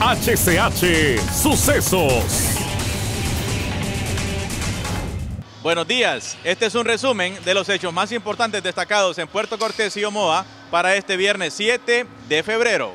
HCH Sucesos. Buenos días, este es un resumen de los hechos más importantes destacados en Puerto Cortés y Omoa para este viernes 7 de febrero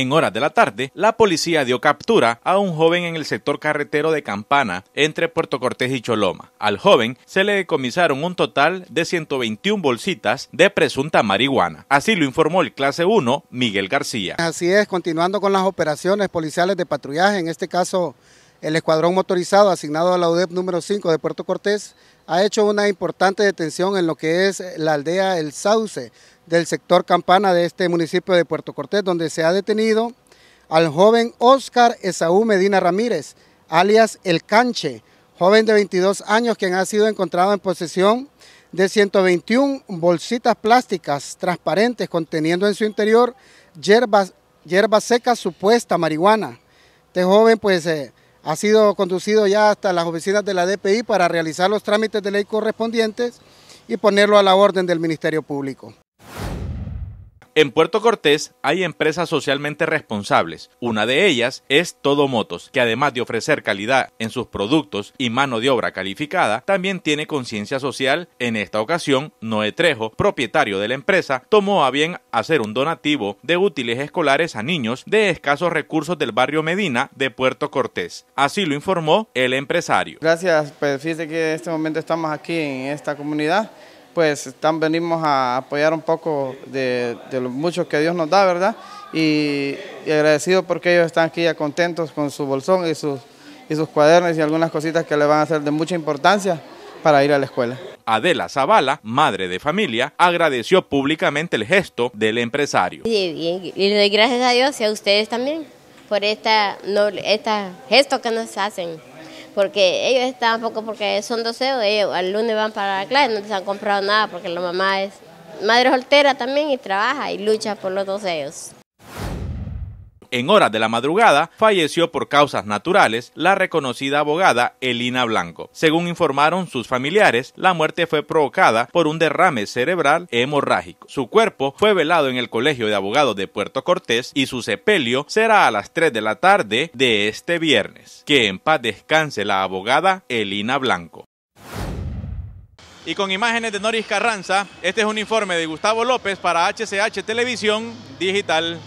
en horas de la tarde, la policía dio captura a un joven en el sector carretero de Campana, entre Puerto Cortés y Choloma. Al joven se le decomisaron un total de 121 bolsitas de presunta marihuana. Así lo informó el clase 1, Miguel García. Así es, continuando con las operaciones policiales de patrullaje, en este caso el escuadrón motorizado asignado a la UDEP número 5 de Puerto Cortés ha hecho una importante detención en lo que es la aldea El Sauce del sector Campana de este municipio de Puerto Cortés, donde se ha detenido al joven Oscar Esaú Medina Ramírez, alias El Canche, joven de 22 años quien ha sido encontrado en posesión de 121 bolsitas plásticas transparentes conteniendo en su interior hierbas, seca secas supuesta marihuana. Este joven pues... Eh, ha sido conducido ya hasta las oficinas de la DPI para realizar los trámites de ley correspondientes y ponerlo a la orden del Ministerio Público. En Puerto Cortés hay empresas socialmente responsables. Una de ellas es Todo Motos, que además de ofrecer calidad en sus productos y mano de obra calificada, también tiene conciencia social. En esta ocasión, Noé Trejo, propietario de la empresa, tomó a bien hacer un donativo de útiles escolares a niños de escasos recursos del barrio Medina de Puerto Cortés. Así lo informó el empresario. Gracias, pues fíjese que en este momento estamos aquí en esta comunidad pues venimos a apoyar un poco de, lo mucho que Dios nos da, ¿verdad? Y, agradecido porque ellos están aquí ya contentos con su bolsón y sus, y sus cuadernos y algunas cositas que le van a hacer de mucha importancia para ir a la escuela. Adela Zavala, madre de familia, agradeció públicamente el gesto del empresario. Y, gracias a Dios y a ustedes también por esta, este gesto que nos hacen porque ellos están poco porque son doceos, ellos al lunes van para la clase, no les han comprado nada porque la mamá es madre soltera también y trabaja y lucha por los doceos en horas de la madrugada, falleció por causas naturales la reconocida abogada Elina Blanco. Según informaron sus familiares, la muerte fue provocada por un derrame cerebral hemorrágico. Su cuerpo fue velado en el Colegio de Abogados de Puerto Cortés y su sepelio será a las 3 de la tarde de este viernes. Que en paz descanse la abogada Elina Blanco. Y con imágenes de Noris Carranza, este es un informe de Gustavo López para HCH Televisión Digital.